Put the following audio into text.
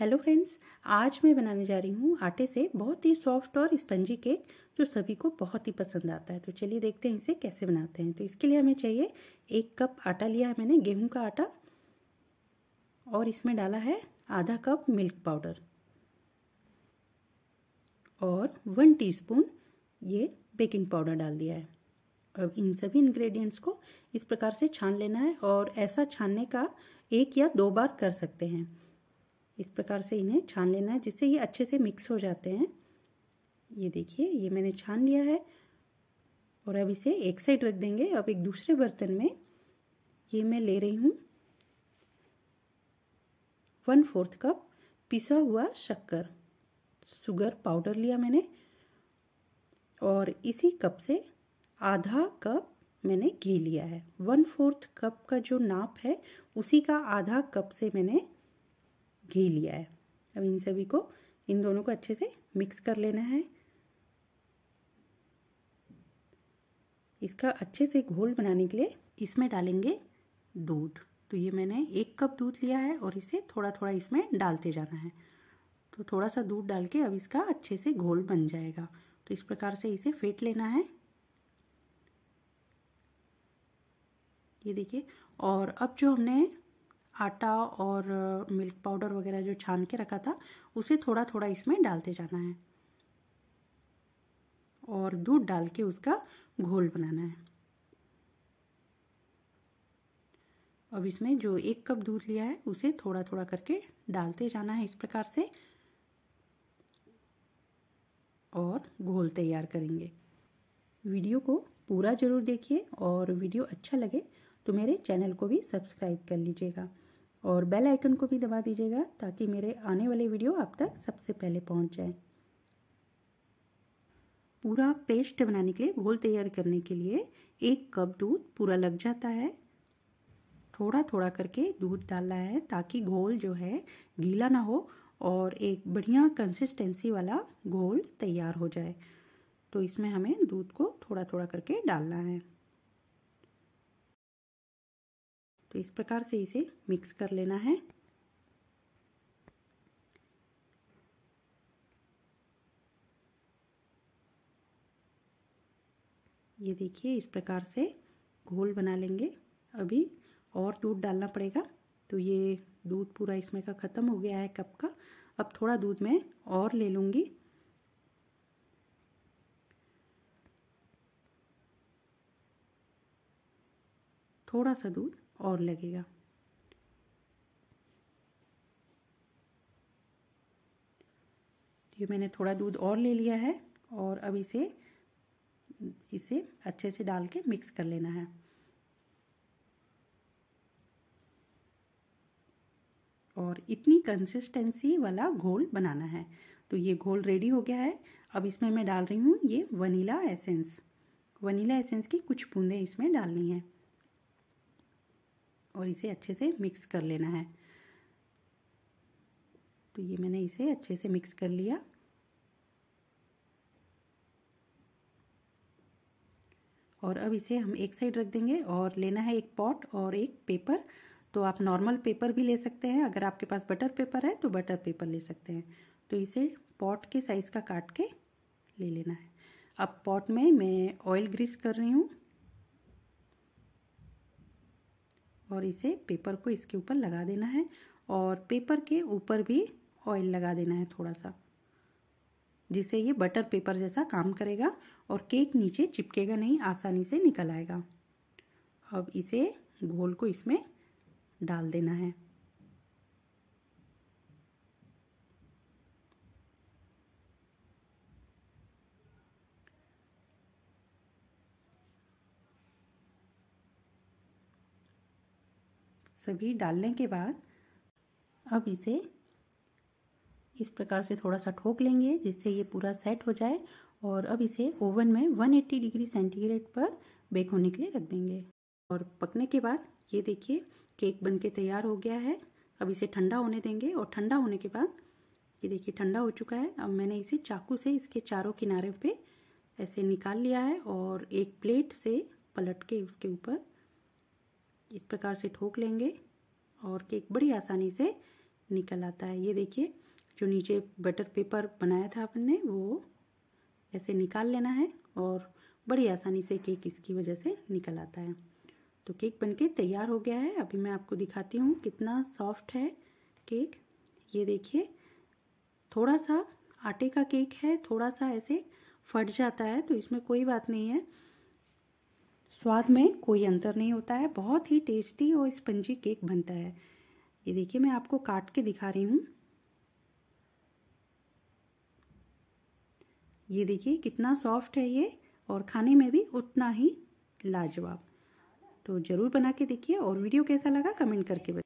hello friends आज मैं बनाने जा रही हूँ आटे से बहुत ही सॉफ्ट और स्पंजी केक जो सभी को बहुत ही पसंद आता है तो चलिए देखते हैं इसे कैसे बनाते हैं तो इसके लिए हमें चाहिए एक कप आटा लिया है मैंने गेहूं का आटा और इसमें डाला है आधा कप मिल्क पाउडर और वन टीस्पून ये बेकिंग पाउडर डाल दिया है अब इन सभी इन्ग्रेडियंट्स को इस प्रकार से छान लेना है और ऐसा छानने का एक या दो बार कर सकते हैं इस प्रकार से इन्हें छान लेना है जिससे ये अच्छे से मिक्स हो जाते हैं ये देखिए ये मैंने छान लिया है और अब इसे एक साइड रख देंगे अब एक दूसरे बर्तन में ये मैं ले रही हूँ वन फोर्थ कप पिसा हुआ शक्कर शुगर पाउडर लिया मैंने और इसी कप से आधा कप मैंने घी लिया है वन फोर्थ कप का जो नाप है उसी का आधा कप से मैंने घी लिया है अब इन सभी को इन दोनों को अच्छे से मिक्स कर लेना है इसका अच्छे से घोल बनाने के लिए इसमें डालेंगे दूध तो ये मैंने एक कप दूध लिया है और इसे थोड़ा थोड़ा इसमें डालते जाना है तो थोड़ा सा दूध डाल के अब इसका अच्छे से घोल बन जाएगा तो इस प्रकार से इसे फेंट लेना है ये देखिए और अब जो हमने आटा और मिल्क पाउडर वगैरह जो छान के रखा था उसे थोड़ा थोड़ा इसमें डालते जाना है और दूध डाल के उसका घोल बनाना है अब इसमें जो एक कप दूध लिया है उसे थोड़ा थोड़ा करके डालते जाना है इस प्रकार से और घोल तैयार करेंगे वीडियो को पूरा ज़रूर देखिए और वीडियो अच्छा लगे तो मेरे चैनल को भी सब्सक्राइब कर लीजिएगा और बेल आइकन को भी दबा दीजिएगा ताकि मेरे आने वाले वीडियो आप तक सबसे पहले पहुंच जाए पूरा पेस्ट बनाने के लिए घोल तैयार करने के लिए एक कप दूध पूरा लग जाता है थोड़ा थोड़ा करके दूध डालना है ताकि घोल जो है गीला ना हो और एक बढ़िया कंसिस्टेंसी वाला घोल तैयार हो जाए तो इसमें हमें दूध को थोड़ा थोड़ा करके डालना है तो इस प्रकार से इसे मिक्स कर लेना है ये देखिए इस प्रकार से घोल बना लेंगे अभी और दूध डालना पड़ेगा तो ये दूध पूरा इसमें का ख़त्म हो गया है कप का अब थोड़ा दूध मैं और ले लूँगी थोड़ा सा दूध और लगेगा ये मैंने थोड़ा दूध और ले लिया है और अब इसे इसे अच्छे से डाल के मिक्स कर लेना है और इतनी कंसिस्टेंसी वाला घोल बनाना है तो ये घोल रेडी हो गया है अब इसमें मैं डाल रही हूँ ये वनीला एसेंस वनीला एसेंस की कुछ बूंदें इसमें डालनी है और इसे अच्छे से मिक्स कर लेना है तो ये मैंने इसे अच्छे से मिक्स कर लिया और अब इसे हम एक साइड रख देंगे और लेना है एक पॉट और एक पेपर तो आप नॉर्मल पेपर भी ले सकते हैं अगर आपके पास बटर पेपर है तो बटर पेपर ले सकते हैं तो इसे पॉट के साइज़ का काट के ले लेना है अब पॉट में मैं ऑयल ग्रीस कर रही हूँ और इसे पेपर को इसके ऊपर लगा देना है और पेपर के ऊपर भी ऑयल लगा देना है थोड़ा सा जिससे ये बटर पेपर जैसा काम करेगा और केक नीचे चिपकेगा नहीं आसानी से निकल आएगा अब इसे घोल को इसमें डाल देना है सभी डालने के बाद अब इसे इस प्रकार से थोड़ा सा ठोक लेंगे जिससे ये पूरा सेट हो जाए और अब इसे ओवन में 180 डिग्री सेंटीग्रेड पर बेक होने के लिए रख देंगे और पकने के बाद ये देखिए केक बनके तैयार हो गया है अब इसे ठंडा होने देंगे और ठंडा होने के बाद ये देखिए ठंडा हो चुका है अब मैंने इसे चाकू से इसके चारों किनारे पे ऐसे निकाल लिया है और एक प्लेट से पलट के उसके ऊपर इस प्रकार से ठोक लेंगे और केक बड़ी आसानी से निकल आता है ये देखिए जो नीचे बटर पेपर बनाया था अपन ने वो ऐसे निकाल लेना है और बड़ी आसानी से केक इसकी वजह से निकल आता है तो केक बनके तैयार हो गया है अभी मैं आपको दिखाती हूँ कितना सॉफ्ट है केक ये देखिए थोड़ा सा आटे का केक है थोड़ा सा ऐसे फट जाता है तो इसमें कोई बात नहीं है स्वाद में कोई अंतर नहीं होता है बहुत ही टेस्टी और स्पंजी केक बनता है ये देखिए मैं आपको काट के दिखा रही हूँ ये देखिए कितना सॉफ्ट है ये और खाने में भी उतना ही लाजवाब तो ज़रूर बना के देखिए और वीडियो कैसा लगा कमेंट करके बताइए